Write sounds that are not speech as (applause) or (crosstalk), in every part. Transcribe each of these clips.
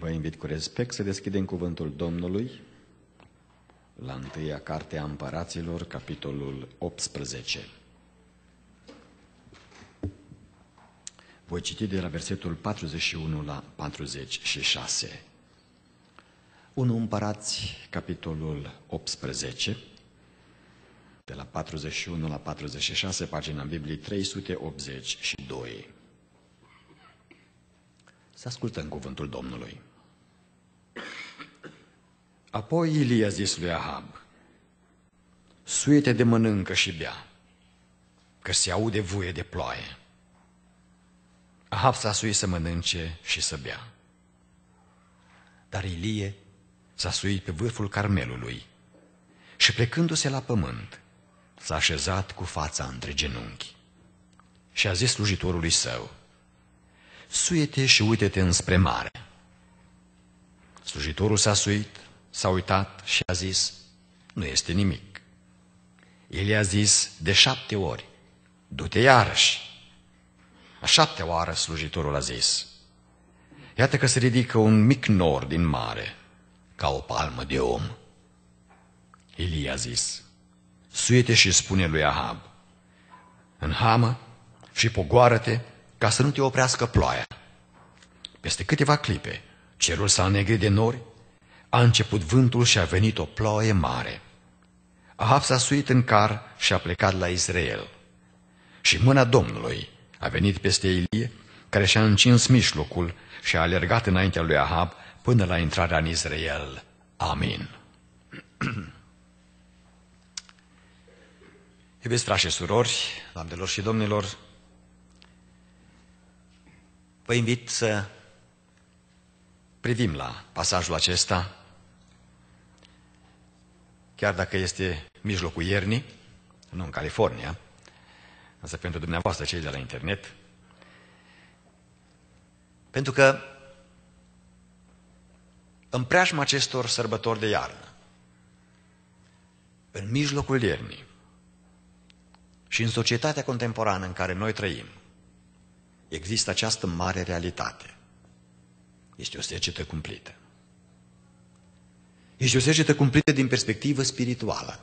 Vă invit cu respect să deschidem cuvântul Domnului la întâia carte a împăraților, capitolul 18. Voi citi de la versetul 41 la 46. 1 Împărați, capitolul 18, de la 41 la 46, pagina Bibliei 382. Să ascultăm cuvântul Domnului. Apoi Ilie a zis lui Ahab, „Suete de mănâncă și bea, că se aude vuie de ploaie. Ahab s-a suit să mănânce și să bea. Dar Ilie s-a suit pe vârful Carmelului și plecându-se la pământ, s-a așezat cu fața între genunchi și a zis slujitorului său, „Suete și uite-te înspre mare. Slujitorul s-a suit s-a uitat și a zis, nu este nimic. El i-a zis de șapte ori, du-te iarăși. A șaptea oară slujitorul a zis, iată că se ridică un mic nor din mare, ca o palmă de om. Elie a zis, suiete și spune lui Ahab, în hamă și pogoară-te ca să nu te oprească ploaia. Peste câteva clipe, cerul s-a negrit de nori a început vântul și a venit o ploaie mare. Ahab s-a suit în car și a plecat la Israel. Și mâna Domnului a venit peste Ilie, care și-a încins mișlocul și a alergat înaintea lui Ahab până la intrarea în Israel. Amin. (clears throat) Iubiți frași și surori, doamnelor și domnilor, vă invit să privim la pasajul acesta chiar dacă este mijlocul iernii, nu în California, însă pentru dumneavoastră cei de la internet, pentru că în preajma acestor sărbători de iarnă, în mijlocul iernii și în societatea contemporană în care noi trăim, există această mare realitate. Este o secetă cumplită. Ești deci o săgetă cumplită din perspectivă spirituală.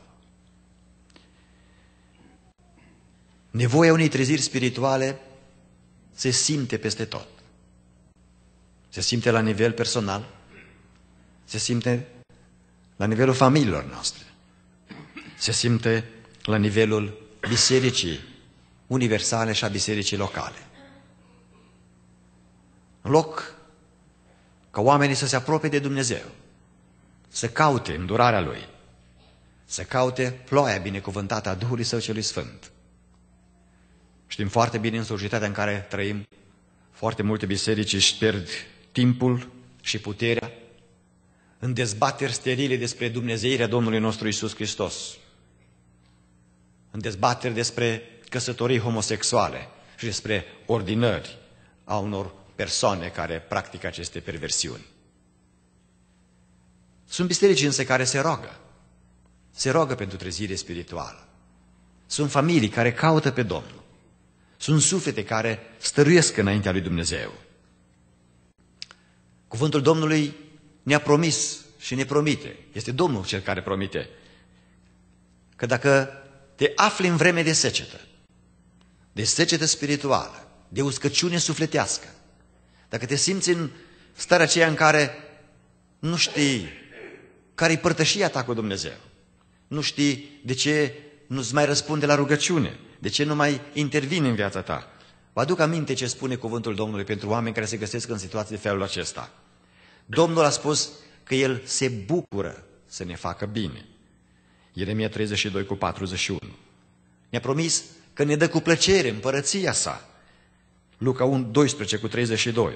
Nevoia unei treziri spirituale se simte peste tot. Se simte la nivel personal, se simte la nivelul familiilor noastre, se simte la nivelul bisericii universale și a bisericii locale. În loc ca oamenii să se apropie de Dumnezeu, să caute îndurarea Lui, să caute ploaia binecuvântată a Duhului Său celui Sfânt. Știm foarte bine în societatea în care trăim, foarte multe biserici își pierd timpul și puterea în dezbateri sterile despre Dumnezeirea Domnului nostru Isus Hristos, în dezbateri despre căsătorii homosexuale și despre ordinări a unor persoane care practică aceste perversiuni. Sunt biserici însă care se roagă. Se roagă pentru trezire spirituală. Sunt familii care caută pe Domnul. Sunt suflete care stăruiesc înaintea lui Dumnezeu. Cuvântul Domnului ne-a promis și ne promite, este Domnul cel care promite, că dacă te afli în vreme de secetă, de secetă spirituală, de uscăciune sufletească, dacă te simți în starea aceea în care nu știi care e părtășia ta cu Dumnezeu. Nu știi de ce nu-ți mai răspunde la rugăciune, de ce nu mai intervine în viața ta. Vă aduc aminte ce spune cuvântul Domnului pentru oameni care se găsesc în situații de felul acesta. Domnul a spus că El se bucură să ne facă bine. Ieremia 32 cu 41. Ne-a promis că ne dă cu plăcere împărăția sa. Luca 1, 12 cu 32.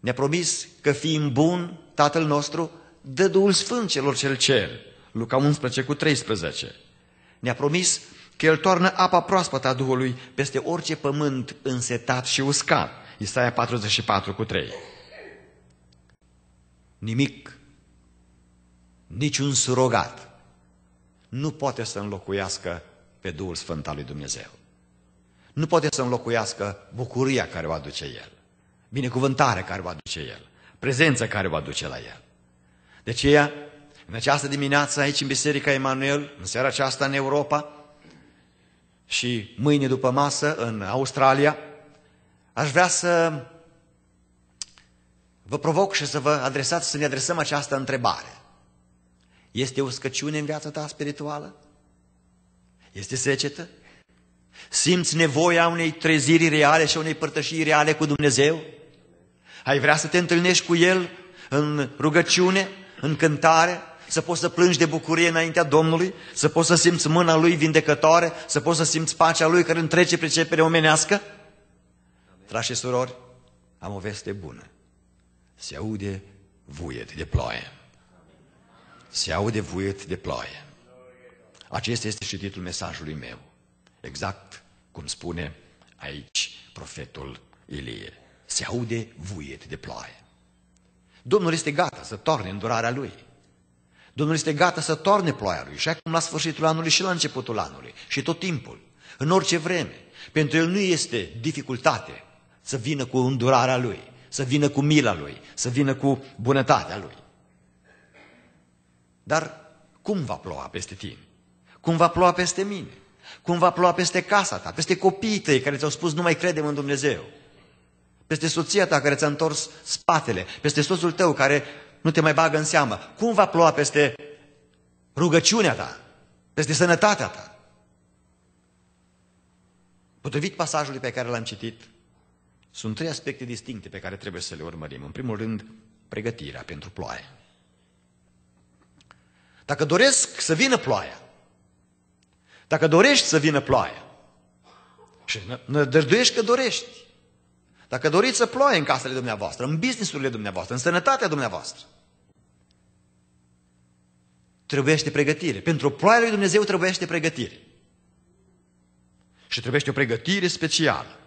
Ne-a promis că fiind bun Tatăl nostru, dă Duhul Sfânt celor ce cer. Luca 11 cu 13. Ne-a promis că El toarnă apa proaspătă a Duhului peste orice pământ însetat și uscat. Isaia 44 cu 3. Nimic, niciun surogat nu poate să înlocuiască pe Duhul Sfânt al lui Dumnezeu. Nu poate să înlocuiască bucuria care o aduce El, binecuvântarea care o aduce El, prezența care o aduce la El. De aceea, în această dimineață aici în Biserica Emanuel, în seara aceasta în Europa și mâine după masă în Australia, aș vrea să vă provoc și să vă adresați, să ne adresăm această întrebare. Este o scăciune în viața ta spirituală? Este secetă? Simți nevoia unei treziri reale și unei părtășii reale cu Dumnezeu? Ai vrea să te întâlnești cu El în rugăciune? în cântare, să poți să plângi de bucurie înaintea Domnului, să poți să simți mâna Lui vindecătoare, să poți să simți pacea Lui care întrece pricepere omenească? Trași și surori, am o veste bună. Se aude vuiet de ploaie. Se aude vuiet de ploaie. Acesta este și titlul mesajului meu. Exact cum spune aici profetul Ilie. Se aude vuiet de ploaie. Domnul este gata să torne îndurarea Lui. Domnul este gata să torne ploaia Lui și acum la sfârșitul anului și la începutul anului și tot timpul, în orice vreme. Pentru El nu este dificultate să vină cu îndurarea Lui, să vină cu mila Lui, să vină cu bunătatea Lui. Dar cum va ploua peste tine? Cum va ploua peste mine? Cum va ploua peste casa ta, peste copiii tăi care ți-au spus nu mai credem în Dumnezeu? peste soția ta care ți-a întors spatele, peste soțul tău care nu te mai bagă în seamă. Cum va ploa peste rugăciunea ta, peste sănătatea ta? Potrivit pasajului pe care l-am citit, sunt trei aspecte distincte pe care trebuie să le urmărim. În primul rând, pregătirea pentru ploaie. Dacă doresc să vină ploaia, dacă dorești să vină ploaia, și nădăjduiești că dorești, dacă doriți să ploaie în casele dumneavoastră, în businessurile dumneavoastră, în sănătatea dumneavoastră, trebuiește pregătire. Pentru ploaia lui Dumnezeu trebuiește pregătire. Și trebuiește o pregătire specială.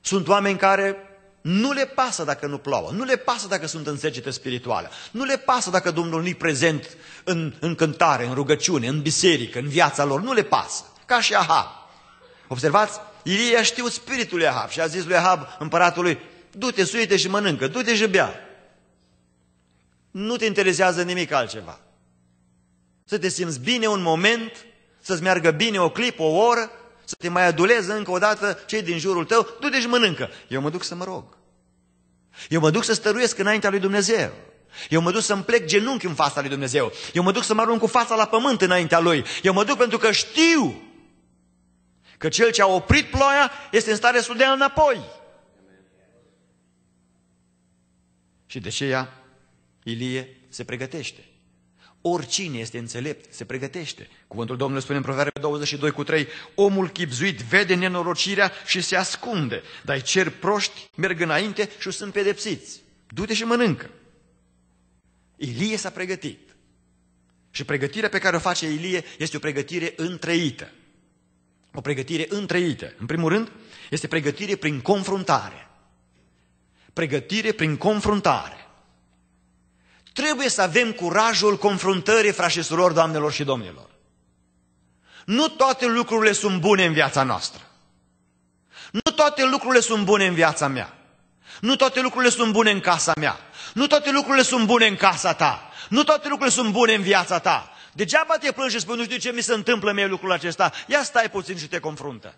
Sunt oameni care nu le pasă dacă nu plouă, nu le pasă dacă sunt în secete spirituală, nu le pasă dacă Domnul nu-i prezent în, în cântare, în rugăciune, în biserică, în viața lor, nu le pasă. Ca și aha. Observați, Ilie a știut spiritul lui Ahab și a zis lui Ahab, împăratului, du-te, suite și mănâncă, du-te și bea. Nu te interesează nimic altceva. Să te simți bine un moment, să-ți meargă bine o clipă, o oră, să te mai adulezi încă o dată cei din jurul tău, du-te și mănâncă. Eu mă duc să mă rog. Eu mă duc să stăruiesc înaintea lui Dumnezeu. Eu mă duc să-mi plec genunchi în fața lui Dumnezeu. Eu mă duc să mă arunc cu fața la pământ înaintea lui. Eu mă duc pentru că știu Că cel ce a oprit ploaia este în stare să dea înapoi. Și de aceea Ilie se pregătește. Oricine este înțelept se pregătește. Cuvântul Domnului spune în Proverbe 22 cu 3, omul chipzuit vede nenorocirea și se ascunde, dar cer proști merg înainte și sunt pedepsiți. Du-te și mănâncă. Ilie s-a pregătit. Și pregătirea pe care o face Ilie este o pregătire întreită o pregătire întreită. În primul rând, este pregătire prin confruntare. Pregătire prin confruntare. Trebuie să avem curajul confruntării, frași și surori, doamnelor și domnilor. Nu toate lucrurile sunt bune în viața noastră. Nu toate lucrurile sunt bune în viața mea. Nu toate lucrurile sunt bune în casa mea. Nu toate lucrurile sunt bune în casa ta. Nu toate lucrurile sunt bune în viața ta. Degeaba te plângi și spui, nu știu ce mi se întâmplă mie lucrul acesta. Ia stai puțin și te confruntă.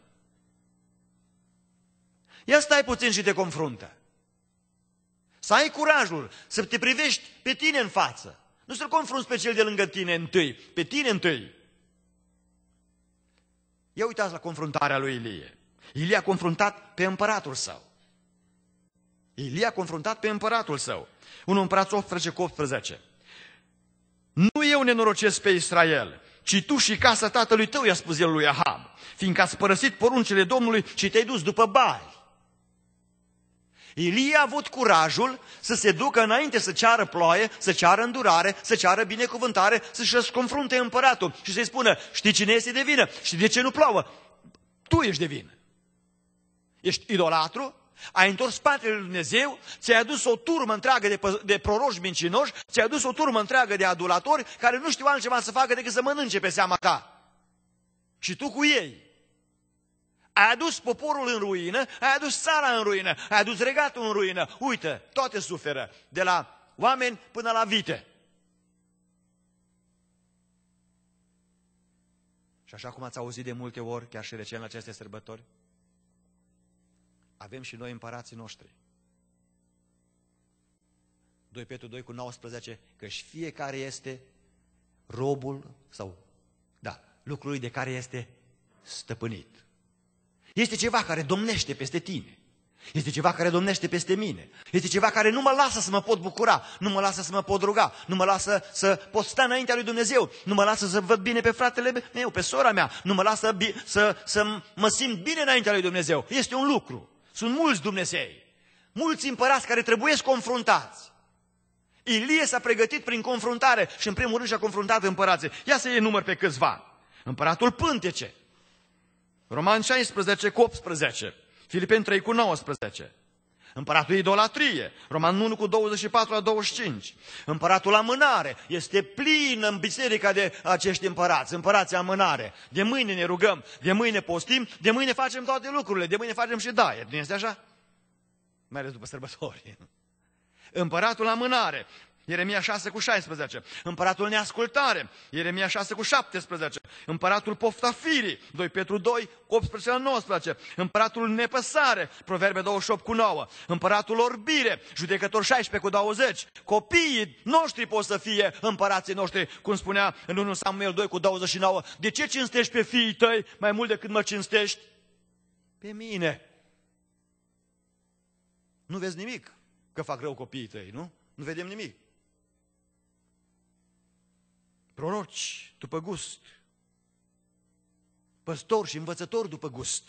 Ia stai puțin și te confruntă. Să ai curajul, să te privești pe tine în față. Nu să-l confrunți pe cel de lângă tine întâi, pe tine întâi. Ia uitați la confruntarea lui Ilie. Ilie a confruntat pe împăratul său. Ilie a confruntat pe împăratul său. Un împărat 18 cu 18. Nu eu nenorocesc pe Israel, ci tu și casa tatălui tău, i-a spus el lui Ahab, fiindcă ați părăsit poruncile Domnului și te-ai dus după bani. Ilie a avut curajul să se ducă înainte să ceară ploaie, să ceară îndurare, să ceară binecuvântare, să-și confrunte împăratul și să-i spună, știi cine este de vină, știi de ce nu plouă, tu ești de vină. Ești idolatru, ai întors spatele lui Dumnezeu, ți-ai adus o turmă întreagă de, de proroși mincinoși, ți-ai adus o turmă întreagă de adulatori care nu știu altceva să facă decât să mănânce pe seama ta. Și tu cu ei. Ai adus poporul în ruină, ai adus țara în ruină, ai adus regatul în ruină. Uite, toate suferă, de la oameni până la vite. Și așa cum ați auzit de multe ori, chiar și recent la aceste sărbători, avem și noi împărații noștri. 2 Petru 2 cu 19, că și fiecare este robul sau, da, lucrului de care este stăpânit. Este ceva care domnește peste tine. Este ceva care domnește peste mine. Este ceva care nu mă lasă să mă pot bucura, nu mă lasă să mă pot ruga, nu mă lasă să pot sta înaintea lui Dumnezeu, nu mă lasă să văd bine pe fratele meu, pe sora mea, nu mă lasă să, să mă simt bine înaintea lui Dumnezeu. Este un lucru. Sunt mulți Dumnezei, mulți împărați care trebuie confruntați. Ilie s-a pregătit prin confruntare și în primul rând și-a confruntat împărații. Ia să număr pe câțiva. Împăratul Pântece, Roman 16 cu 18, Filipeni 3 cu 19, Împăratul idolatrie, Roman 1 cu 24 la 25. Împăratul amânare, este plin în biserica de acești împărați, împărații amânare. De mâine ne rugăm, de mâine postim, de mâine facem toate lucrurile, de mâine facem și daieri. Nu este așa? Mai ales după sărbători. Împăratul amânare, Ieremia 6 cu 16. Împăratul neascultare. Ieremia 6 cu 17. Împăratul poftafirii. 2 Petru 2 cu 18 la 19. Împăratul nepăsare. Proverbe 28 cu 9. Împăratul orbire. Judecător 16 cu 20. Copiii noștri pot să fie împărații noștri, cum spunea în 1 Samuel 2 cu 29. De ce cinstești pe fiii tăi mai mult decât mă cinstești? Pe mine. Nu vezi nimic că fac rău copiii tăi, nu? Nu vedem nimic proroci după gust, păstori și învățători după gust.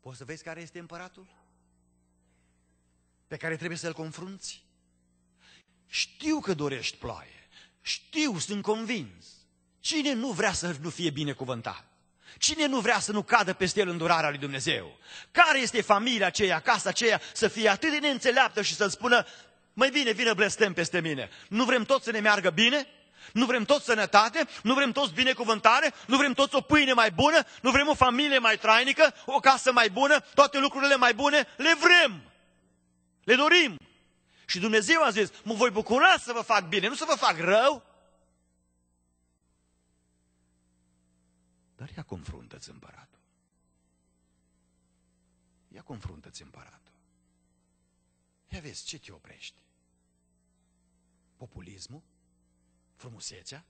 Poți să vezi care este împăratul? Pe care trebuie să-l confrunți? Știu că dorești ploaie, știu, sunt convins. Cine nu vrea să nu fie binecuvântat? Cine nu vrea să nu cadă peste el îndurarea lui Dumnezeu? Care este familia aceea, casa aceea, să fie atât de neînțeleaptă și să-l spună, mai bine vine blestem peste mine. Nu vrem toți să ne meargă bine? Nu vrem toți sănătate, nu vrem toți binecuvântare, nu vrem toți o pâine mai bună, nu vrem o familie mai trainică, o casă mai bună, toate lucrurile mai bune, le vrem. Le dorim. Și Dumnezeu a zis, mă voi bucura să vă fac bine, nu să vă fac rău. Dar ia confruntă-ți împăratul. Ia confruntă-ți împăratul. Ia vezi, ce te oprești? Populismul? Frumusețea?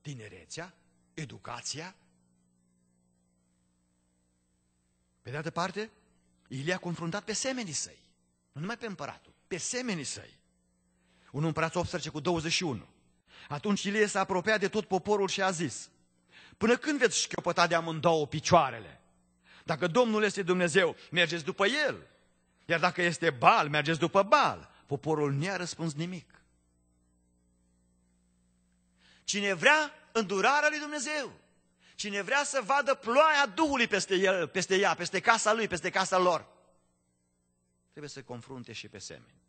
Tinerețea? Educația? Pe de altă parte, Ilie a confruntat pe semenii săi, nu numai pe împăratul, pe semenii săi. Un împărat 18 cu 21. Atunci Ilie s-a apropiat de tot poporul și a zis, Până când veți șchiopăta de amândouă picioarele? Dacă Domnul este Dumnezeu, mergeți după El. Iar dacă este Bal, mergeți după Bal. Poporul nu a răspuns nimic. Cine vrea îndurarea lui Dumnezeu, cine vrea să vadă ploaia Duhului peste, el, peste ea, peste casa lui, peste casa lor, trebuie să confrunte și pe semeni.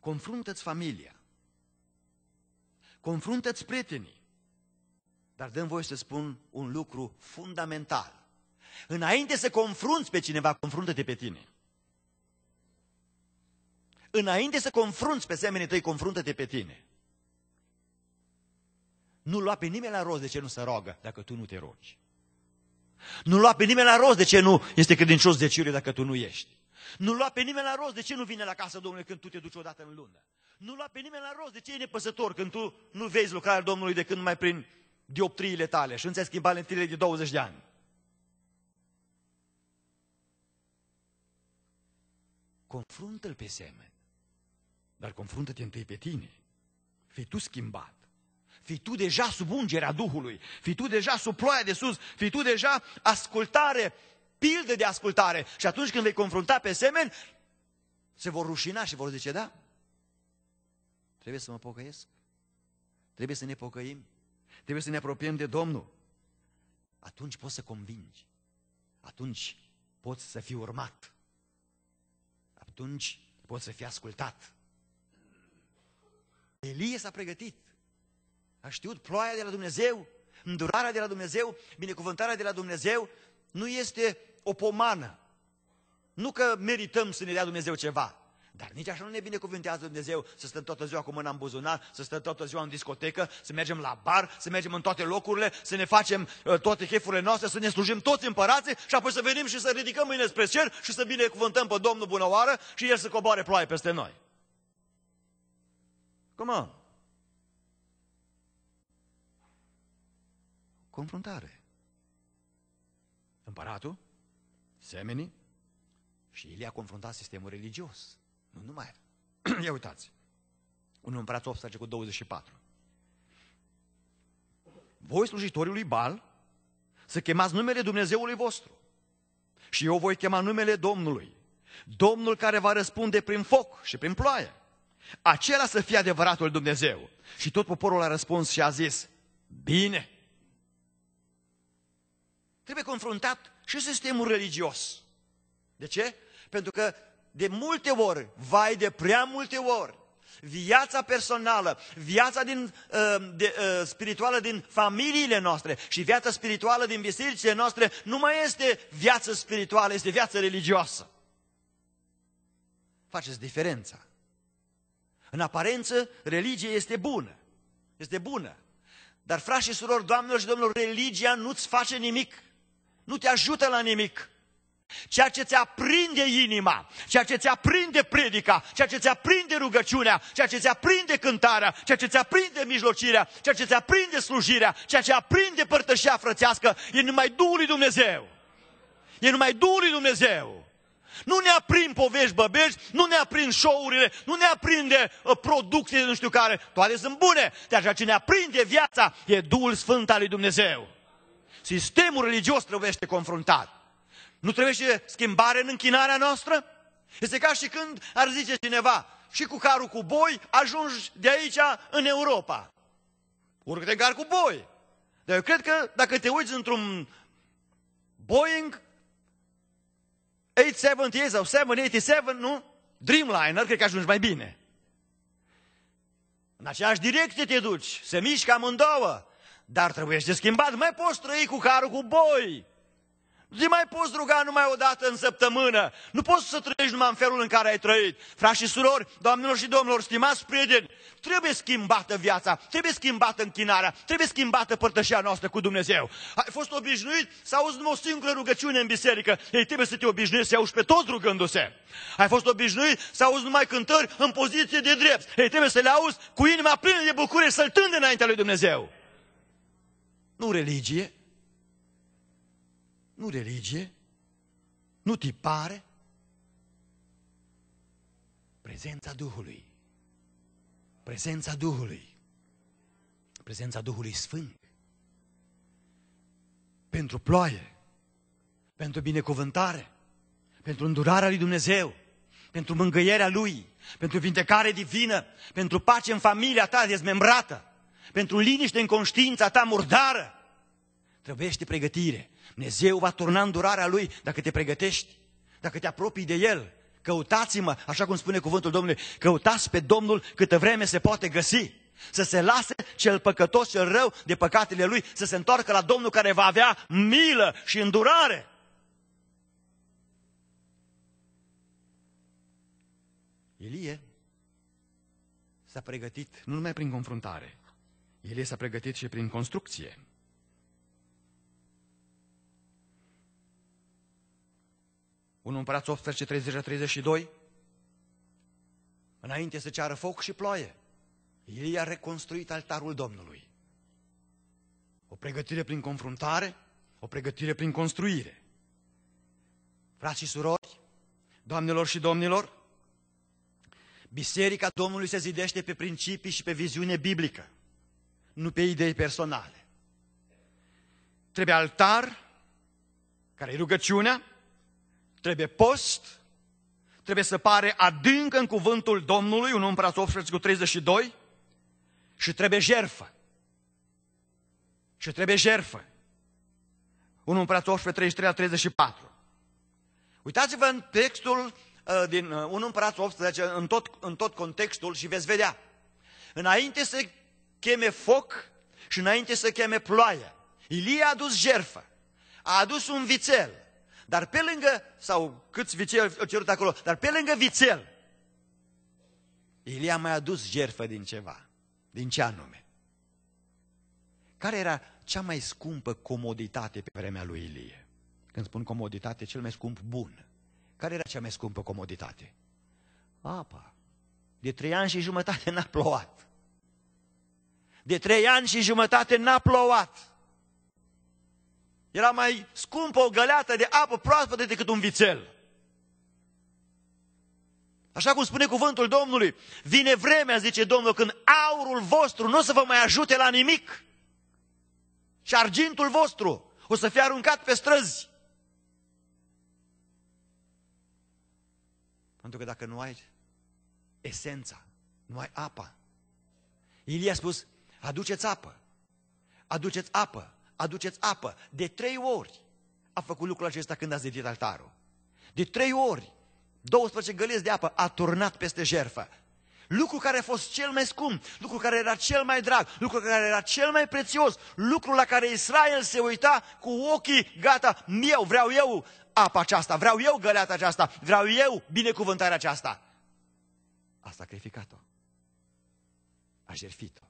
Confruntă-ți familia, confruntă-ți prietenii, dar dăm voie să spun un lucru fundamental. Înainte să confrunți pe cineva, confruntă-te pe tine. Înainte să confrunți pe semenii tăi, confruntă-te pe tine. Nu lua pe nimeni la rost de ce nu se roagă dacă tu nu te rogi. Nu lua pe nimeni la rost de ce nu este credincios de ciure dacă tu nu ești. Nu lua pe nimeni la rost de ce nu vine la casa Domnului când tu te duci odată în lună. Nu lua pe nimeni la rost de ce e nepăsător când tu nu vezi lucrarea Domnului de când mai prin dioptriile tale și nu ți-ai schimbat lentilele de 20 de ani. Confruntă-l pe semen. Dar confruntă-te întâi pe tine. Fii tu schimbat. Fii tu deja sub ungerea Duhului. Fii tu deja sub ploaia de sus. Fii tu deja ascultare, pildă de ascultare. Și atunci când vei confrunta pe semeni, se vor rușina și vor zice, da, trebuie să mă pocăiesc. Trebuie să ne pocăim. Trebuie să ne apropiem de Domnul. Atunci poți să convingi. Atunci poți să fii urmat. Atunci poți să fii ascultat. Elie s-a pregătit. A știut ploaia de la Dumnezeu, îndurarea de la Dumnezeu, binecuvântarea de la Dumnezeu nu este o pomană. Nu că merităm să ne dea Dumnezeu ceva, dar nici așa nu ne binecuvântează Dumnezeu să stăm toată ziua cu mâna în buzunar, să stăm toată ziua în discotecă, să mergem la bar, să mergem în toate locurile, să ne facem uh, toate chefurile noastre, să ne slujim toți împărații și apoi să venim și să ridicăm mâine spre cer și să binecuvântăm pe Domnul bunăoară și El să coboare ploaie peste noi. Come on! Confruntare. Împăratul, semenii, și el a confruntat sistemul religios. Nu numai. (clears throat) Ia uitați. Un împărat 18 cu 24. Voi, slujitorii lui Bal, să chemați numele Dumnezeului vostru. Și eu voi chema numele Domnului. Domnul care va răspunde prin foc și prin ploaie acela să fie adevăratul Dumnezeu. Și tot poporul a răspuns și a zis, bine. Trebuie confruntat și sistemul religios. De ce? Pentru că de multe ori, vai de prea multe ori, viața personală, viața din, ă, de, ă, spirituală din familiile noastre și viața spirituală din bisericile noastre nu mai este viață spirituală, este viață religioasă. Faceți diferența. În aparență, religia este bună. Este bună. Dar, frați și surori, doamnelor și domnilor, religia nu-ți face nimic. Nu te ajută la nimic. Ceea ce ți aprinde inima, ceea ce ți aprinde predica, ceea ce ți aprinde rugăciunea, ceea ce ți aprinde cântarea, ceea ce ți aprinde mijlocirea, ceea ce ți aprinde slujirea, ceea ce aprinde părtășia frățească, e numai Duhul lui Dumnezeu. E numai Duhul lui Dumnezeu. Nu ne aprind povești băbești, nu ne aprind show-urile, nu ne aprinde uh, producții nu știu care. Toate sunt bune, dar așa ce ne aprinde viața e Duhul Sfânt al lui Dumnezeu. Sistemul religios trebuie să confruntat. Nu trebuie schimbare în închinarea noastră? Este ca și când ar zice cineva, și cu carul cu boi ajungi de aici în Europa. Urcă-te în car cu boi. Dar eu cred că dacă te uiți într-un Boeing, 87 sau 787, nu? Dreamliner, cred că ajungi mai bine. În aceeași direcție te duci, se mișcă amândouă, dar trebuie să schimbat, mai poți trăi cu carul cu boi. Nu te mai poți ruga numai o dată în săptămână. Nu poți să trăiești numai în felul în care ai trăit. Frați și surori, doamnelor și domnilor, stimați prieteni, trebuie schimbată viața, trebuie schimbată închinarea, trebuie schimbată părtășia noastră cu Dumnezeu. Ai fost obișnuit să auzi numai o singură rugăciune în biserică. Ei trebuie să te obișnuiești să auzi pe toți rugându-se. Ai fost obișnuit să auzi numai cântări în poziție de drept. Ei trebuie să le auzi cu inima plină de bucurie, săltând înaintea lui Dumnezeu. Nu religie, nu religie, nu tipare, prezența Duhului. Prezența Duhului. Prezența Duhului Sfânt. Pentru ploaie, pentru binecuvântare, pentru îndurarea lui Dumnezeu, pentru mângâierea Lui, pentru vindecare divină, pentru pace în familia ta dezmembrată, pentru liniște în conștiința ta murdară. Trebuiește pregătire, Dumnezeu va turna îndurarea Lui dacă te pregătești, dacă te apropii de El. Căutați-mă, așa cum spune cuvântul Domnului, căutați pe Domnul câtă vreme se poate găsi. Să se lase cel păcătos, cel rău de păcatele lui, să se întoarcă la Domnul care va avea milă și îndurare. Elie s-a pregătit nu numai prin confruntare, Elie s-a pregătit și prin construcție. 1 împărați 18, 30 32, înainte să ceară foc și ploaie, el i-a reconstruit altarul Domnului. O pregătire prin confruntare, o pregătire prin construire. Frați și surori, doamnelor și domnilor, biserica Domnului se zidește pe principii și pe viziune biblică, nu pe idei personale. Trebuie altar, care e rugăciunea, trebuie post, trebuie să pare adânc în cuvântul Domnului, un om 18 cu 32, și trebuie jerfă. Și trebuie jerfă. Un Împărați 18, 33 la 34. Uitați-vă în textul uh, din uh, un împărat 18, în tot, în tot contextul și veți vedea. Înainte să cheme foc și înainte să cheme ploaie, Ilie a adus jerfă, a adus un vițel, dar pe lângă, sau câți vițel au cerut acolo, dar pe lângă vițel, Ilie a mai adus jerfă din ceva. Din ce anume? Care era cea mai scumpă comoditate pe vremea lui Ilie? Când spun comoditate, cel mai scump bun. Care era cea mai scumpă comoditate? Apa. De trei ani și jumătate n-a plouat. De trei ani și jumătate n-a plouat. Era mai scumpă o găleată de apă proaspătă decât un vițel. Așa cum spune cuvântul Domnului, vine vremea, zice Domnul, când aurul vostru nu o să vă mai ajute la nimic. Și argintul vostru o să fie aruncat pe străzi. Pentru că dacă nu ai esența, nu ai apa. Ilie a spus, aduceți apă, aduceți apă aduceți apă. De trei ori a făcut lucrul acesta când a zidit altarul. De trei ori, 12 găleți de apă a turnat peste jerfă. Lucru care a fost cel mai scump, lucru care era cel mai drag, lucru care era cel mai prețios, lucru la care Israel se uita cu ochii, gata, eu vreau eu apa aceasta, vreau eu găleata aceasta, vreau eu binecuvântarea aceasta. A sacrificat-o. A jerfit-o.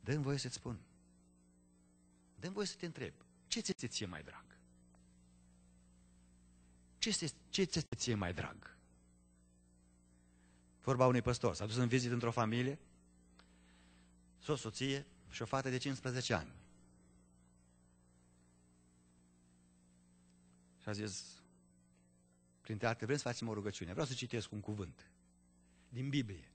Dă-mi voie să-ți spun dă voie să te întreb, ce ți este ție mai drag? Ce ți este ce ție mai drag? Vorba unui păstor, s-a dus în vizită într-o familie, s-o soție și o fată de 15 ani. Și a zis, printre alte, vrem să facem o rugăciune. Vreau să citesc un cuvânt din Biblie.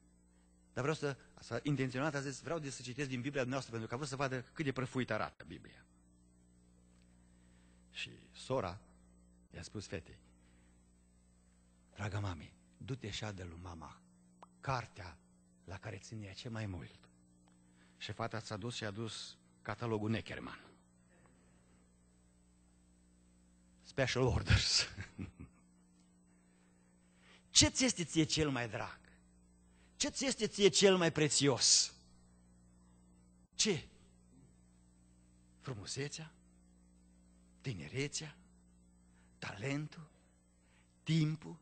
Dar vreau să, să, intenționat, a zis, vreau de să citesc din Biblia noastră, pentru că vreau să vadă cât de prăfuit arată Biblia. Și sora i-a spus fetei, draga mami, du-te și de lui mama cartea la care ține ce mai mult. Și fata s-a dus și a dus catalogul Neckerman. Special Orders. (laughs) ce ți este ție cel mai drag? Ce ți este ție cel mai prețios? Ce? Frumusețea? Tinerețea? Talentul? Timpul?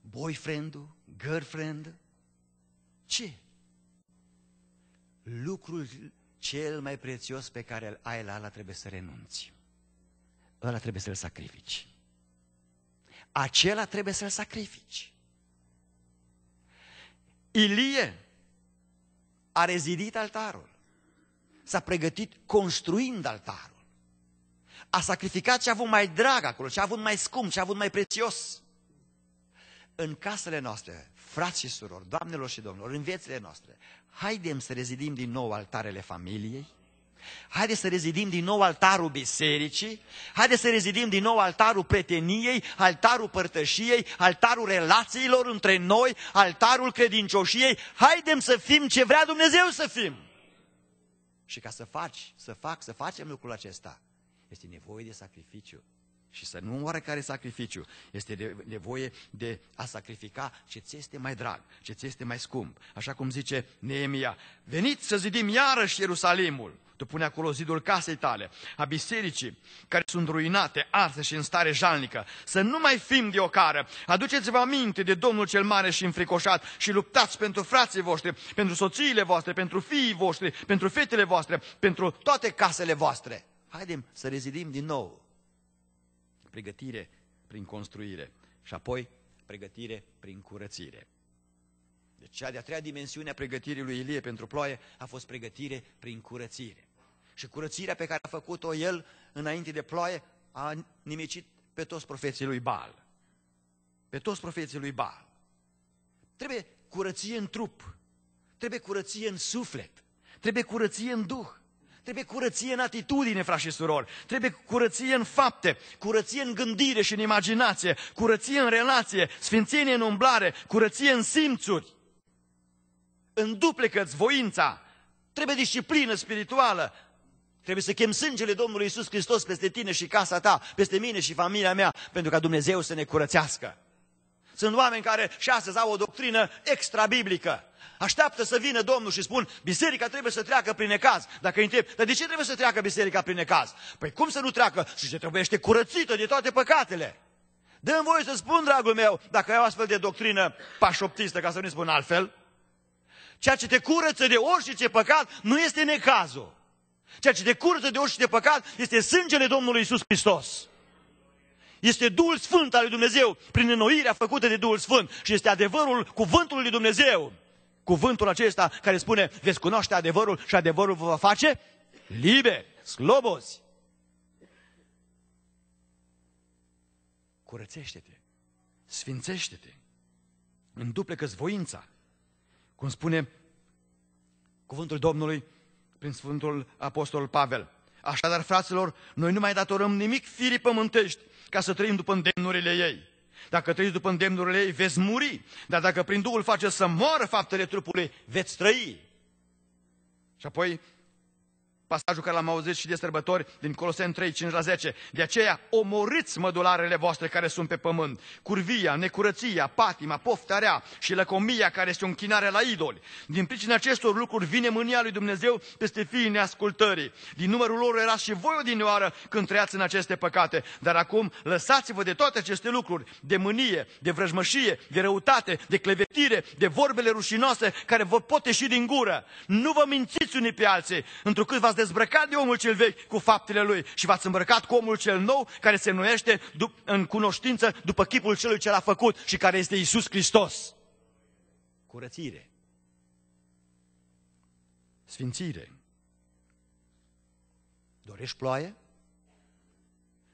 Boyfriend-ul? Girlfriend? Ce? Lucrul cel mai prețios pe care îl ai la ala trebuie să renunți. Ăla trebuie să-l sacrifici. Acela trebuie să-l sacrifici. Ilie a rezidit altarul. S-a pregătit construind altarul. A sacrificat ce a avut mai drag acolo, ce a avut mai scump, ce a avut mai prețios. În casele noastre, frați și surori, doamnelor și domnilor, în viețile noastre, haidem să rezidim din nou altarele familiei, Haideți să rezidim din nou altarul bisericii, haideți să rezidim din nou altarul preteniei, altarul părtășiei, altarul relațiilor între noi, altarul credincioșiei. Haidem să fim ce vrea Dumnezeu să fim. Și ca să faci, să fac, să facem lucrul acesta, este nevoie de sacrificiu. Și să nu care sacrificiu, este de nevoie de a sacrifica ce ți este mai drag, ce ți este mai scump. Așa cum zice Neemia, veniți să zidim iarăși Ierusalimul. Tu pune acolo zidul casei tale, a bisericii care sunt ruinate, arse și în stare jalnică. Să nu mai fim de ocară. Aduceți-vă aminte de Domnul cel mare și înfricoșat și luptați pentru frații voștri, pentru soțiile voastre, pentru fiii voștri, pentru fetele voastre, pentru toate casele voastre. Haidem să rezidim din nou. Pregătire prin construire și apoi pregătire prin curățire. Deci cea de-a treia dimensiune a pregătirii lui Ilie pentru ploaie a fost pregătire prin curățire. Și curățirea pe care a făcut-o el înainte de ploaie a nimicit pe toți profeții lui Baal. Pe toți profeții lui Baal. Trebuie curăție în trup, trebuie curăție în suflet, trebuie curăție în duh, trebuie curăție în atitudine, frați și surori, trebuie curăție în fapte, curăție în gândire și în imaginație, curăție în relație, sfințenie în umblare, curăție în simțuri înduplecă-ți voința, trebuie disciplină spirituală, Trebuie să chem sângele Domnului Isus Hristos peste tine și casa ta, peste mine și familia mea, pentru ca Dumnezeu să ne curățească. Sunt oameni care și astăzi au o doctrină extra-biblică. Așteaptă să vină Domnul și spun, biserica trebuie să treacă prin necaz. Dacă îi întreb, dar de ce trebuie să treacă biserica prin necaz? Păi cum să nu treacă? Și ce trebuie să curățită de toate păcatele. Dă-mi voie să spun, dragul meu, dacă ai o astfel de doctrină pașoptistă, ca să nu spun altfel, Ceea ce te curăță de orice păcat nu este necazul. Ceea ce te curăță de orice păcat este sângele Domnului Isus Hristos. Este Duhul Sfânt al lui Dumnezeu prin înnoirea făcută de Duhul Sfânt și este adevărul cuvântului lui Dumnezeu. Cuvântul acesta care spune veți cunoaște adevărul și adevărul vă va face liber, slobozi. Curățește-te, sfințește-te, înduplecă-ți voința, cum spune cuvântul Domnului prin Sfântul Apostol Pavel. Așadar, fraților, noi nu mai datorăm nimic firii pământești ca să trăim după îndemnurile ei. Dacă trăiți după îndemnurile ei, veți muri, dar dacă prin Duhul face să moară faptele trupului, veți trăi. Și apoi pasajul care l-am auzit și de sărbători din Colosen 3, 5 la 10. De aceea omorâți mădularele voastre care sunt pe pământ, curvia, necurăția, patima, poftarea și lăcomia care este o închinare la idoli. Din pricina acestor lucruri vine mânia lui Dumnezeu peste fiii neascultării. Din numărul lor era și voi odinioară când trăiați în aceste păcate, dar acum lăsați-vă de toate aceste lucruri, de mânie, de vrăjmășie, de răutate, de clevetire, de vorbele rușinoase care vă pot ieși din gură. Nu vă mințiți unii pe alții, întrucât v-ați dezbrăcat de omul cel vechi cu faptele lui și v-ați îmbrăcat cu omul cel nou care se numește în cunoștință după chipul celui ce l-a făcut și care este Isus Hristos. Curățire. Sfințire. Dorești ploaie?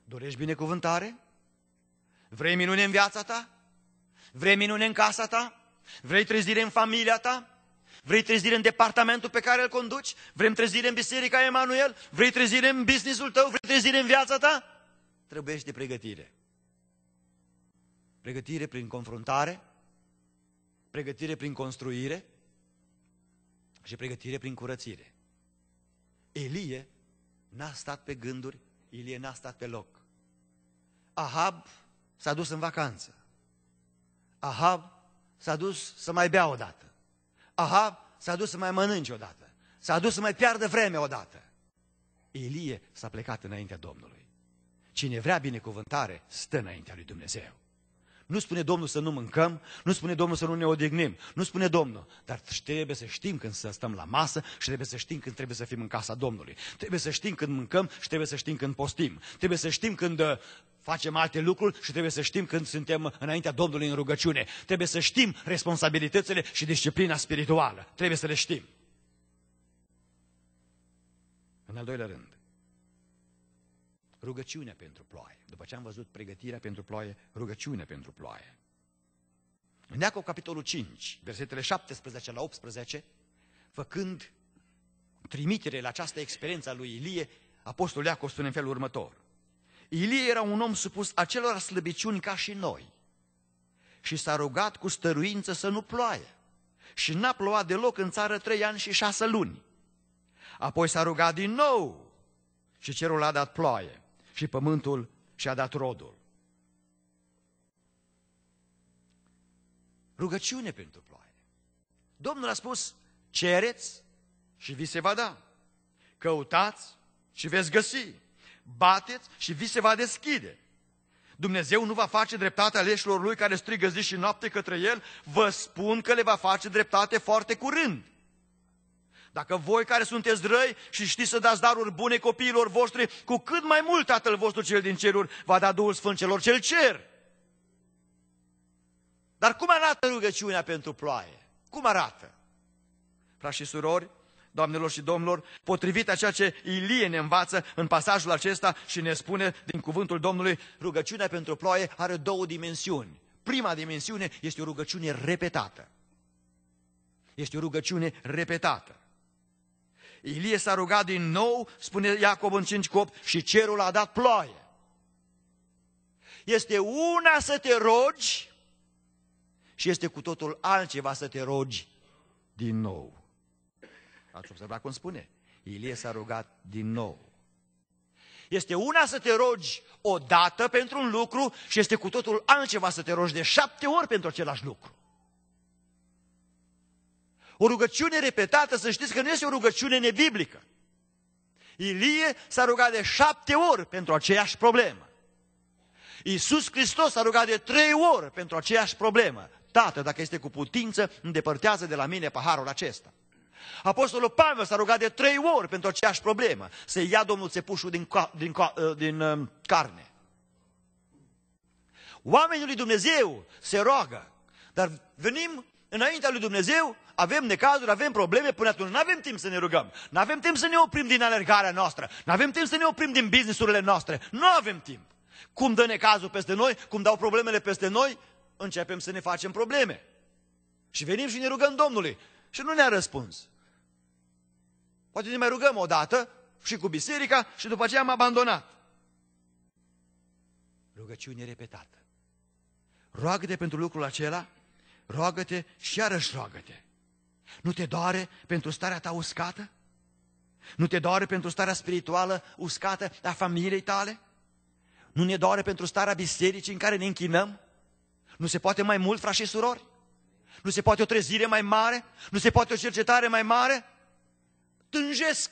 Dorești binecuvântare? Vrei minune în viața ta? Vrei minune în casa ta? Vrei trezire în familia ta? Vrei trezire în departamentul pe care îl conduci? Vrei trezire în biserica Emanuel? Vrei trezire în businessul tău? Vrei trezire în viața ta? Trebuie de pregătire. Pregătire prin confruntare, pregătire prin construire și pregătire prin curățire. Elie n-a stat pe gânduri, Elie n-a stat pe loc. Ahab s-a dus în vacanță. Ahab s-a dus să mai bea o dată. Aha, s-a dus să mai mănânce odată. S-a dus să mai piardă vreme odată. Elie s-a plecat înaintea Domnului. Cine vrea binecuvântare, stă înaintea lui Dumnezeu. Nu spune Domnul să nu mâncăm, nu spune Domnul să nu ne odihnim, nu spune Domnul, dar trebuie să știm când să stăm la masă și trebuie să știm când trebuie să fim în casa Domnului. Trebuie să știm când mâncăm și trebuie să știm când postim. Trebuie să știm când uh, facem alte lucruri și trebuie să știm când suntem înaintea Domnului în rugăciune. Trebuie să știm responsabilitățile și disciplina spirituală. Trebuie să le știm. În al doilea rând, rugăciunea pentru ploaie. După ce am văzut pregătirea pentru ploaie, rugăciunea pentru ploaie. În Neacov, capitolul 5, versetele 17 la 18, făcând trimitere la această experiență a lui Ilie, Apostolul Iacov spune în felul următor. Ilie era un om supus acelor slăbiciuni ca și noi și s-a rugat cu stăruință să nu ploaie și n-a plouat deloc în țară trei ani și șase luni. Apoi s-a rugat din nou și cerul a dat ploaie și pământul și-a dat rodul. Rugăciune pentru ploaie. Domnul a spus, cereți și vi se va da, căutați și veți găsi, bateți și vi se va deschide. Dumnezeu nu va face dreptate aleșilor lui care strigă zi și noapte către el, vă spun că le va face dreptate foarte curând. Dacă voi care sunteți răi și știți să dați daruri bune copiilor voștri, cu cât mai mult Tatăl vostru cel din ceruri va da Duhul Sfânt celor cel cer. Dar cum arată rugăciunea pentru ploaie? Cum arată? Frați și surori, doamnelor și domnilor, potrivit a ceea ce Ilie ne învață în pasajul acesta și ne spune din cuvântul Domnului, rugăciunea pentru ploaie are două dimensiuni. Prima dimensiune este o rugăciune repetată. Este o rugăciune repetată. Ilie s-a rugat din nou, spune Iacob în cinci cop, și cerul a dat ploaie. Este una să te rogi și este cu totul altceva să te rogi din nou. Ați observat cum spune? Ilie s-a rugat din nou. Este una să te rogi o dată pentru un lucru și este cu totul altceva să te rogi de șapte ori pentru același lucru. O rugăciune repetată, să știți că nu este o rugăciune nebiblică. Ilie s-a rugat de șapte ori pentru aceeași problemă. Iisus Hristos s-a rugat de trei ori pentru aceeași problemă. Tată, dacă este cu putință, îndepărtează de la mine paharul acesta. Apostolul Pavel s-a rugat de trei ori pentru aceeași problemă, să ia Domnul țepușul din, co- din, co- ă, din ă, carne. Oamenii lui Dumnezeu se roagă, dar venim înaintea lui Dumnezeu, avem necazuri, avem probleme, până atunci nu avem timp să ne rugăm, nu avem timp să ne oprim din alergarea noastră, nu avem timp să ne oprim din businessurile noastre, nu avem timp. Cum dă necazul peste noi, cum dau problemele peste noi, începem să ne facem probleme. Și venim și ne rugăm Domnului și nu ne-a răspuns. Poate ne mai rugăm o dată și cu biserica și după aceea am abandonat. Rugăciune repetată. Roagă-te pentru lucrul acela, roagă-te și iarăși roagă-te. Nu te doare pentru starea ta uscată? Nu te doare pentru starea spirituală uscată a familiei tale? Nu ne doare pentru starea bisericii în care ne închinăm? Nu se poate mai mult, frași și surori? Nu se poate o trezire mai mare? Nu se poate o cercetare mai mare? tânjesc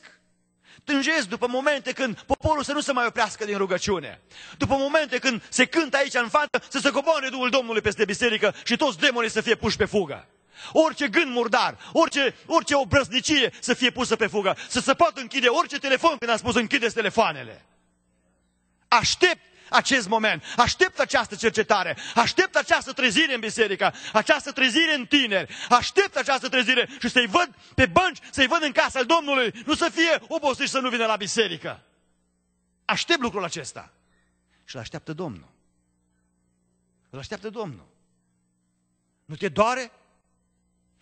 tânjesc după momente când poporul să nu se mai oprească din rugăciune. După momente când se cântă aici în față să se coboare Duhul Domnului peste biserică și toți demonii să fie puși pe fugă. Orice gând murdar, orice, orice obrăznicie să fie pusă pe fugă, să se poată închide orice telefon când a spus închideți telefoanele. Aștept acest moment. Aștept această cercetare. Aștept această trezire în biserică. Această trezire în tineri. Aștept această trezire și să-i văd pe bănci, să-i văd în casa al Domnului. Nu să fie obosit și să nu vină la biserică. Aștept lucrul acesta. Și îl așteaptă Domnul. Îl așteaptă Domnul. Nu te doare?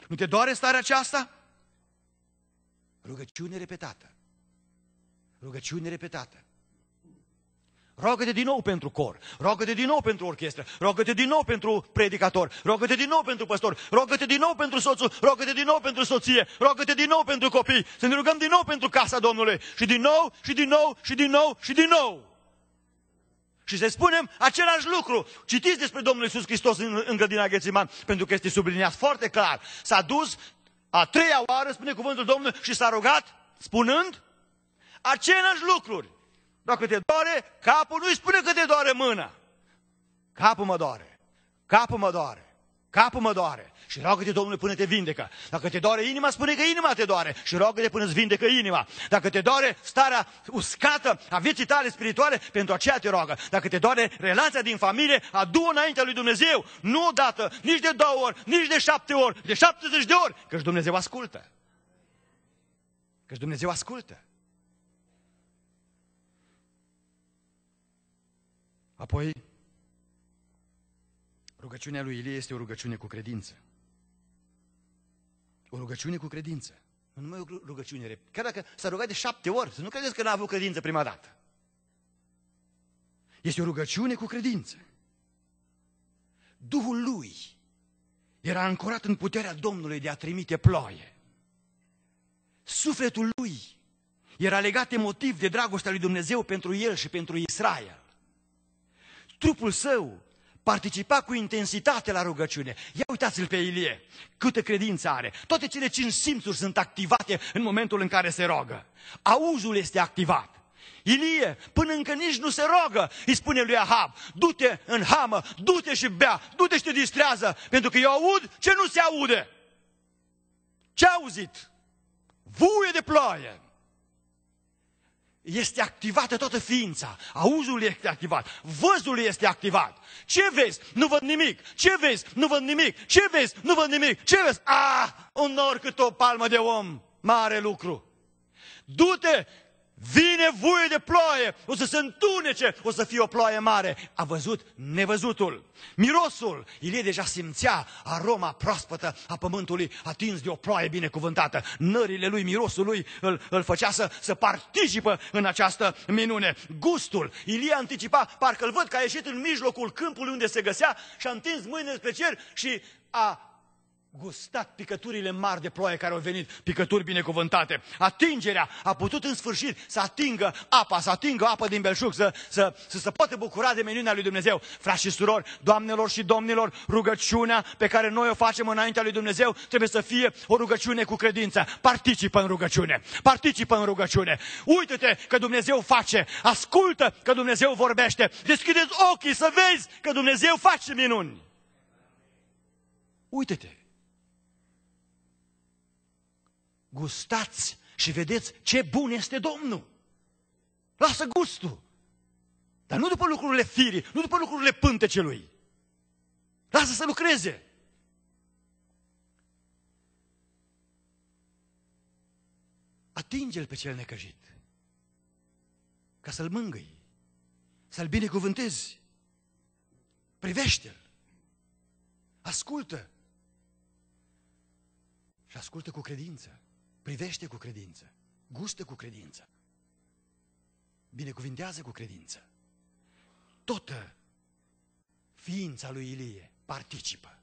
Nu te doare starea aceasta? Rugăciune repetată. Rugăciune repetată roagă te din nou pentru cor, roagă te din nou pentru orchestră, roagă te din nou pentru predicator, roagă te din nou pentru păstor, roagă te din nou pentru soțul, roagă te din nou pentru soție, roagă te din nou pentru copii, să ne rugăm din nou pentru casa Domnului și din nou, și din nou, și din nou, și din nou. Și să spunem același lucru. Citiți despre Domnul Iisus Hristos în, în grădina Ghețiman, pentru că este subliniat foarte clar. S-a dus a treia oară, spune cuvântul Domnului, și s-a rugat spunând același lucruri. Dacă te doare capul, nu-i spune că te doare mâna. Capul mă doare, capul mă doare, capul mă doare. Și roagă-te, Domnule, până te vindecă. Dacă te doare inima, spune că inima te doare. Și roagă-te până îți vindecă inima. Dacă te doare starea uscată a vieții tale spirituale, pentru aceea te roagă. Dacă te doare relația din familie, adu înaintea lui Dumnezeu. Nu odată, nici de două ori, nici de șapte ori, de șaptezeci de ori. Căci Dumnezeu ascultă. Căci Dumnezeu ascultă. Apoi, rugăciunea lui Ilie este o rugăciune cu credință. O rugăciune cu credință. Nu numai o rugăciune. Chiar dacă s-a rugat de șapte ori, să nu credeți că n-a avut credință prima dată. Este o rugăciune cu credință. Duhul lui era ancorat în puterea Domnului de a trimite ploaie. Sufletul lui era legat emotiv de dragostea lui Dumnezeu pentru el și pentru Israel. Trupul său participa cu intensitate la rugăciune. Ia uitați-l pe Ilie, câtă credință are. Toate cele cinci simțuri sunt activate în momentul în care se roagă. Auzul este activat. Ilie, până încă nici nu se roagă, îi spune lui Ahab, du-te în hamă, du-te și bea, du-te și te distrează, pentru că eu aud ce nu se aude. Ce a auzit? Vuie de ploaie este activată toată ființa. Auzul este activat, văzul este activat. Ce vezi? Nu văd nimic. Ce vezi? Nu văd nimic. Ce vezi? Nu văd nimic. Ce vezi? Ah, un nor cât o palmă de om. Mare lucru. Du-te Vine voie de ploaie, o să se întunece, o să fie o ploaie mare. A văzut nevăzutul. Mirosul, Ilie deja simțea aroma proaspătă a pământului atins de o ploaie binecuvântată. Nările lui, mirosul lui îl, îl făcea să, să participă în această minune. Gustul, Ilie anticipa, parcă îl văd că a ieșit în mijlocul câmpului unde se găsea și a întins mâinile spre cer și a gustat picăturile mari de ploaie care au venit, picături binecuvântate. Atingerea a putut în sfârșit să atingă apa, să atingă apa din belșug, să, să, să se poată bucura de meniunea lui Dumnezeu. Frați și surori, doamnelor și domnilor, rugăciunea pe care noi o facem înaintea lui Dumnezeu trebuie să fie o rugăciune cu credință. Participă în rugăciune, participă în rugăciune. Uită-te că Dumnezeu face, ascultă că Dumnezeu vorbește. Deschideți ochii să vezi că Dumnezeu face minuni. Uită-te gustați și vedeți ce bun este Domnul. Lasă gustul. Dar nu după lucrurile firii, nu după lucrurile pântecelui. Lasă să lucreze. Atinge-l pe cel necăjit, ca să-l mângâi, să-l binecuvântezi. Privește-l, ascultă și ascultă cu credință privește cu credință, gustă cu credință, binecuvintează cu credință. Totă ființa lui Ilie participă.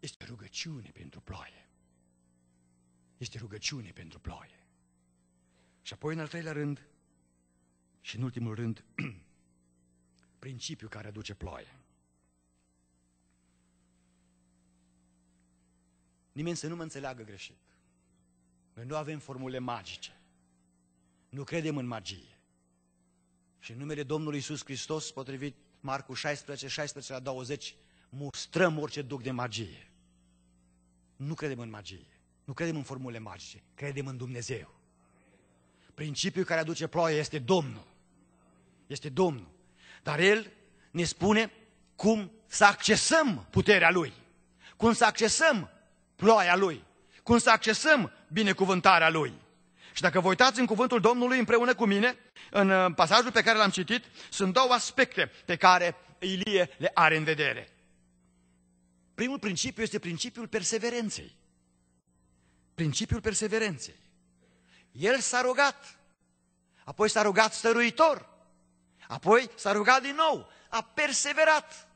Este rugăciune pentru ploaie. Este rugăciune pentru ploaie. Și apoi, în al treilea rând, și în ultimul rând, (clears throat) principiul care aduce ploaie. Nimeni să nu mă înțeleagă greșit. Noi nu avem formule magice. Nu credem în magie. Și în numele Domnului Isus Hristos, potrivit Marcu 16, 16 la 20, mustrăm orice duc de magie. Nu credem în magie. Nu credem în formule magice. Credem în Dumnezeu. Principiul care aduce ploaie este Domnul. Este Domnul. Dar El ne spune cum să accesăm puterea Lui. Cum să accesăm ploaia Lui. Cum să accesăm binecuvântarea Lui. Și dacă vă uitați în cuvântul Domnului împreună cu mine, în uh, pasajul pe care l-am citit, sunt două aspecte pe care Ilie le are în vedere. Primul principiu este principiul perseverenței. Principiul perseverenței. El s-a rugat, apoi s-a rugat stăruitor, apoi s-a rugat din nou, a perseverat.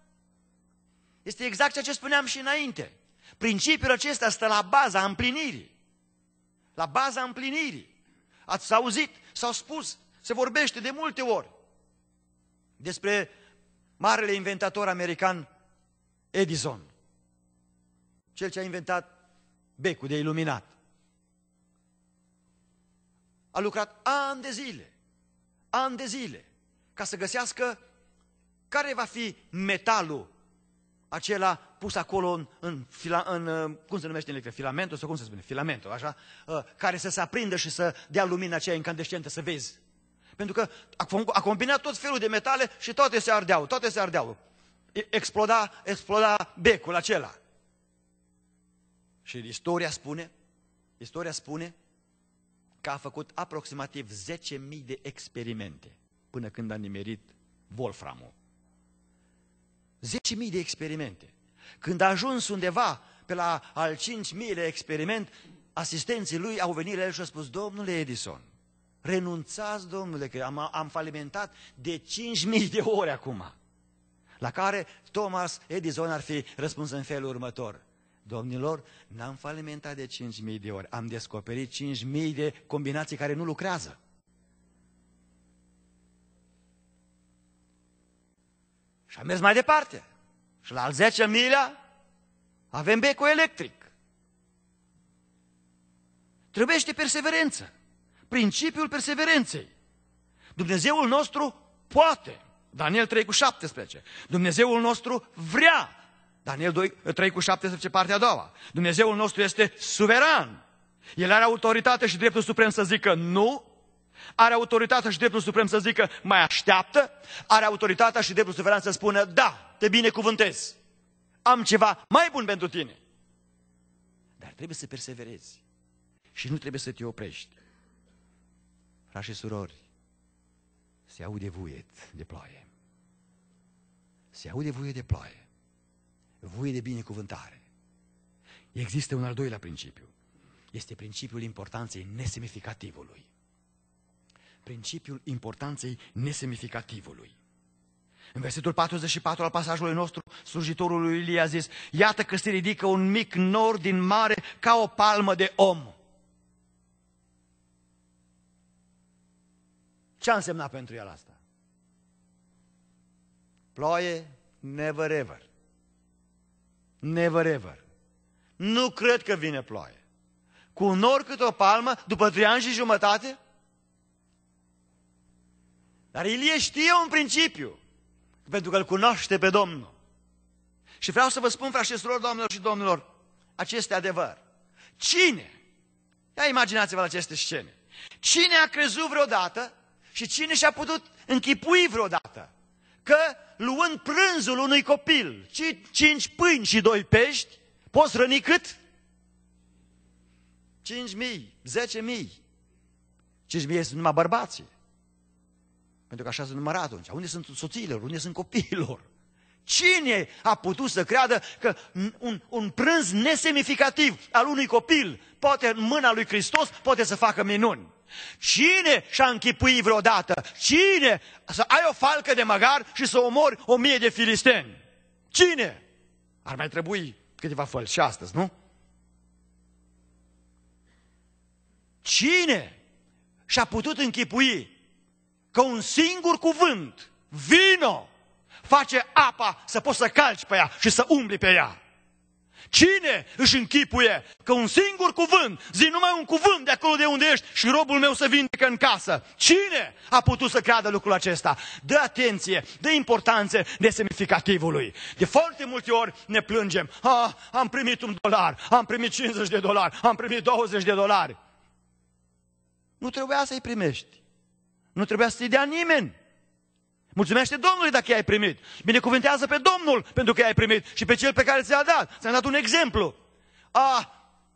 Este exact ceea ce spuneam și înainte. Principiul acesta stă la baza împlinirii la baza împlinirii. Ați auzit, s-au spus, se vorbește de multe ori despre marele inventator american Edison, cel ce a inventat becul de iluminat. A lucrat ani de zile, ani de zile, ca să găsească care va fi metalul acela pus acolo în, în, fila, în uh, cum se numește în electric, filamentul sau cum se spune, filamentul, așa, uh, care să se aprindă și să dea lumina aceea incandescentă să vezi. Pentru că a combinat tot felul de metale și toate se ardeau, toate se ardeau. Exploda, exploda becul acela. Și istoria spune, istoria spune că a făcut aproximativ 10.000 de experimente până când a nimerit Wolframul. 10.000 de experimente. Când a ajuns undeva pe la al 5.000 de experiment, asistenții lui au venit la el și au spus, domnule Edison, renunțați, domnule, că am, am falimentat de 5.000 de ore acum. La care Thomas Edison ar fi răspuns în felul următor. Domnilor, n-am falimentat de 5.000 de ori, am descoperit 5.000 de combinații care nu lucrează. Și am mers mai departe. Și la al 10 milea avem becul electric. Trebuiește perseverență. Principiul perseverenței. Dumnezeul nostru poate. Daniel 3 cu 17. Dumnezeul nostru vrea. Daniel 2, 3 cu 17, partea a doua. Dumnezeul nostru este suveran. El are autoritate și dreptul suprem să zică nu, are autoritatea și dreptul suprem să zică mai așteaptă, are autoritatea și dreptul suveran să spună da te binecuvântez. Am ceva mai bun pentru tine. Dar trebuie să perseverezi și nu trebuie să te oprești. Frașii și surori, se aude vuiet de ploaie. Se aude vuie de ploaie, vuie de binecuvântare. Există un al doilea principiu. Este principiul importanței nesemnificativului. Principiul importanței nesemnificativului. În versetul 44 al pasajului nostru, slujitorul lui Ilie a zis, iată că se ridică un mic nor din mare ca o palmă de om. Ce a însemnat pentru el asta? Ploaie, never ever. Never ever. Nu cred că vine ploaie. Cu un nor cât o palmă, după trei ani și jumătate? Dar Ilie știe un principiu pentru că îl cunoaște pe Domnul. Și vreau să vă spun, frate și surori, doamnelor și domnilor, acest adevăr. Cine? Ia imaginați-vă la aceste scene. Cine a crezut vreodată și cine și-a putut închipui vreodată că luând prânzul unui copil, cinci pâini și doi pești, poți răni cât? Cinci mii, zece mii, cinci mii sunt numai bărbații. Pentru că așa se număra atunci. Unde sunt soțiilor? Unde sunt copiilor? Cine a putut să creadă că un, un prânz nesemnificativ al unui copil poate în mâna lui Hristos poate să facă minuni? Cine și-a închipuit vreodată? Cine să ai o falcă de măgar și să omori o mie de filisteni? Cine? Ar mai trebui câteva fălci astăzi, nu? Cine și-a putut închipui că un singur cuvânt, vino, face apa să poți să calci pe ea și să umbli pe ea. Cine își închipuie că un singur cuvânt, zi numai un cuvânt de acolo de unde ești și robul meu să vindecă în casă? Cine a putut să creadă lucrul acesta? Dă atenție, dă importanță de semnificativului. De foarte multe ori ne plângem. Ah, am primit un dolar, am primit 50 de dolari, am primit 20 de dolari. Nu trebuia să-i primești. Nu trebuia să i dea nimeni. Mulțumește Domnului dacă i-ai primit. Binecuvântează pe Domnul pentru că i-ai primit și pe cel pe care ți-a dat. Ți-am dat un exemplu. A,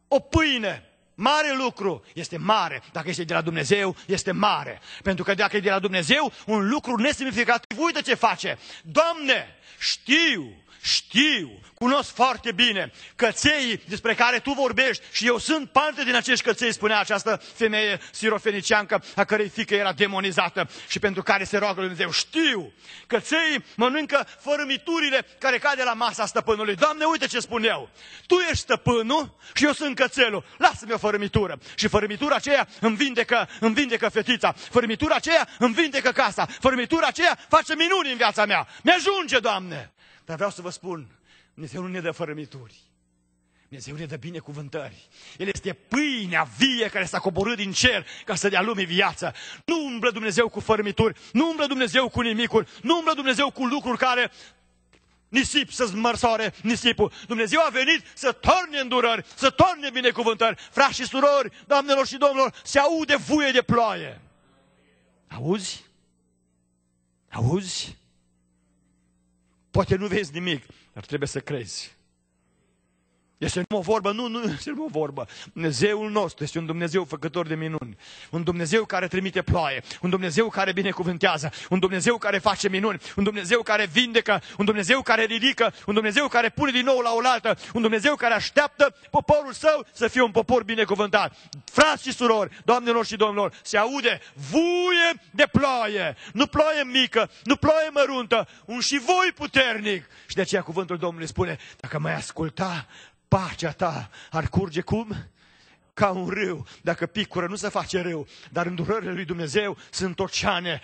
o pâine. Mare lucru este mare. Dacă este de la Dumnezeu, este mare. Pentru că dacă e de la Dumnezeu, un lucru nesemnificativ, uite ce face. Doamne, știu știu, cunosc foarte bine căței despre care tu vorbești și eu sunt parte din acești căței, spunea această femeie sirofeniciancă a cărei fică era demonizată și pentru care se roagă lui Dumnezeu. Știu, căței mănâncă fărâmiturile care cade la masa stăpânului. Doamne, uite ce spun eu. Tu ești stăpânul și eu sunt cățelul. Lasă-mi o fărâmitură. Și fărâmitura aceea îmi vindecă, îmi vindecă fetița. Fărâmitura aceea îmi vindecă casa. Fărâmitura aceea face minuni în viața mea. Mi-ajunge, Doamne. Dar vreau să vă spun, Dumnezeu nu ne dă fărămituri. Dumnezeu ne dă binecuvântări. El este pâinea vie care s-a coborât din cer ca să dea lumii viață. Nu umblă Dumnezeu cu fărămituri, nu umblă Dumnezeu cu nimicuri, nu umblă Dumnezeu cu lucruri care nisip să-ți mărsoare nisipul. Dumnezeu a venit să torne îndurări, să torne binecuvântări. Frași și surori, doamnelor și domnilor, se aude vuie de ploaie. Auzi? Auzi? Poate nu vezi nimic, dar trebuie să crezi. Este numai o vorbă? Nu, nu (laughs) este numai o vorbă. Dumnezeul nostru este un Dumnezeu făcător de minuni. Un Dumnezeu care trimite ploaie. Un Dumnezeu care binecuvântează. Un Dumnezeu care face minuni. Un Dumnezeu care vindecă. Un Dumnezeu care ridică. Un Dumnezeu care pune din nou la oaltă. Un Dumnezeu care așteaptă poporul său să fie un popor binecuvântat. Frați și surori, doamnelor și domnilor, se aude vuie de ploaie. Nu ploaie mică, nu ploaie măruntă. Un și voi puternic. Și de aceea cuvântul Domnului spune, dacă mai asculta pacea ta ar curge cum? Ca un râu. Dacă picură, nu se face râu, dar îndurările lui Dumnezeu sunt oceane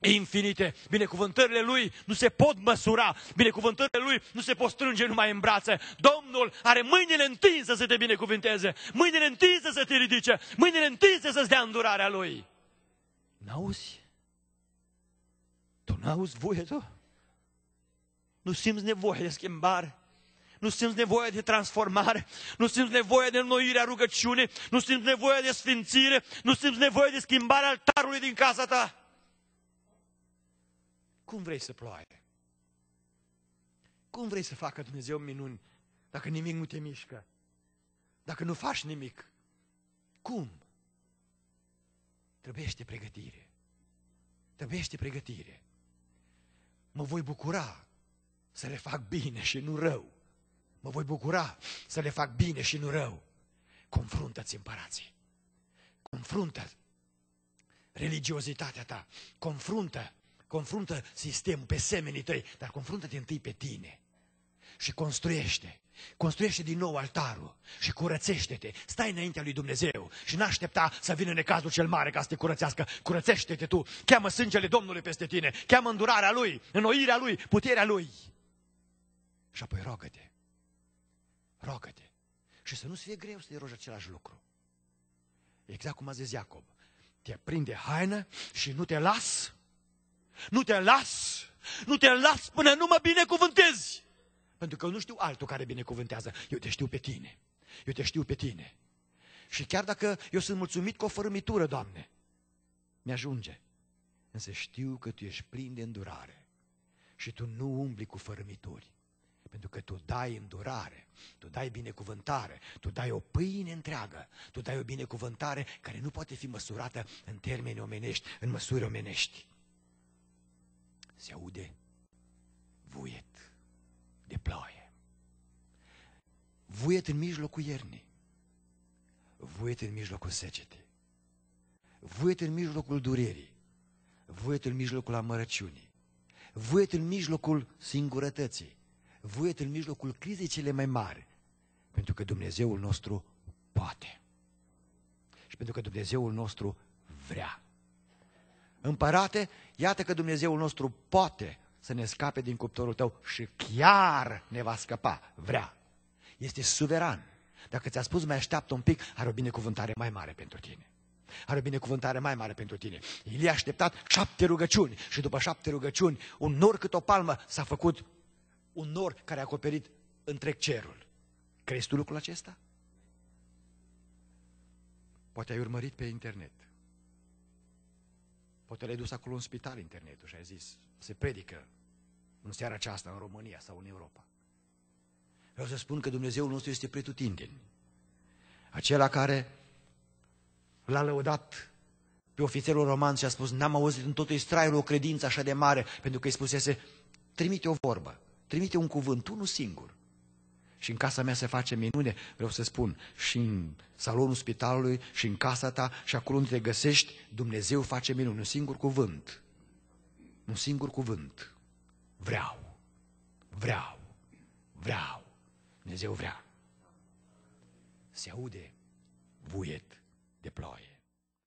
infinite. Binecuvântările Lui nu se pot măsura, binecuvântările Lui nu se pot strânge numai în brațe. Domnul are mâinile întinse să te binecuvinteze, mâinile întinse să te ridice, mâinile întinse să-ți dea îndurarea Lui. N-auzi? Tu n-auzi voie tu? Nu simți nevoie de schimbare? nu simți nevoia de transformare, nu simți nevoia de înnoirea rugăciune, nu simți nevoia de sfințire, nu simți nevoia de schimbare altarului din casa ta. Cum vrei să ploaie? Cum vrei să facă Dumnezeu minuni dacă nimic nu te mișcă? Dacă nu faci nimic? Cum? Trebuiește pregătire. Trebuiește pregătire. Mă voi bucura să le fac bine și nu rău mă voi bucura să le fac bine și nu rău. Confruntă-ți împărații. Confruntă religiozitatea ta. Confruntă, confruntă sistemul pe semenii tăi, dar confruntă-te întâi pe tine și construiește. Construiește din nou altarul și curățește-te. Stai înaintea lui Dumnezeu și n aștepta să vină necazul cel mare ca să te curățească. Curățește-te tu. Cheamă sângele Domnului peste tine. Cheamă îndurarea Lui, înnoirea Lui, puterea Lui. Și apoi rogă-te roagă-te. Și să nu-ți fie greu să te rogi același lucru. Exact cum a zis Iacob. Te prinde haină și nu te las. Nu te las. Nu te las până nu mă binecuvântezi. Pentru că eu nu știu altul care binecuvântează. Eu te știu pe tine. Eu te știu pe tine. Și chiar dacă eu sunt mulțumit cu o fărâmitură, Doamne, mi-ajunge. Însă știu că Tu ești plin de îndurare și Tu nu umbli cu fărâmituri. Pentru că tu dai îndurare, tu dai binecuvântare, tu dai o pâine întreagă, tu dai o binecuvântare care nu poate fi măsurată în termeni omenești, în măsuri omenești. Se aude vuiet de ploaie, vuiet în mijlocul iernii, vuiet în mijlocul secetei, vuiet în mijlocul durerii, vuiet în mijlocul amărăciunii, vuiet în mijlocul singurătății, vuiet în mijlocul crizei cele mai mari. Pentru că Dumnezeul nostru poate. Și pentru că Dumnezeul nostru vrea. Împărate, iată că Dumnezeul nostru poate să ne scape din cuptorul tău și chiar ne va scăpa. Vrea. Este suveran. Dacă ți-a spus, mai așteaptă un pic, are o binecuvântare mai mare pentru tine. Are o binecuvântare mai mare pentru tine. El a așteptat șapte rugăciuni și după șapte rugăciuni, un nor cât o palmă s-a făcut un nor care a acoperit întreg cerul. Crezi tu lucrul acesta? Poate ai urmărit pe internet. Poate l-ai dus acolo în spital internetul și ai zis, se predică în seara aceasta în România sau în Europa. Vreau să spun că Dumnezeul nostru este pretutindeni. Acela care l-a lăudat pe ofițerul roman și a spus, n-am auzit în tot Israelul o credință așa de mare, pentru că îi spusese, trimite o vorbă trimite un cuvânt, unul singur. Și în casa mea se face minune, vreau să spun, și în salonul spitalului, și în casa ta, și acolo unde te găsești, Dumnezeu face minune, un singur cuvânt. Un singur cuvânt. Vreau, vreau, vreau. Dumnezeu vrea. Se aude vuiet de ploaie.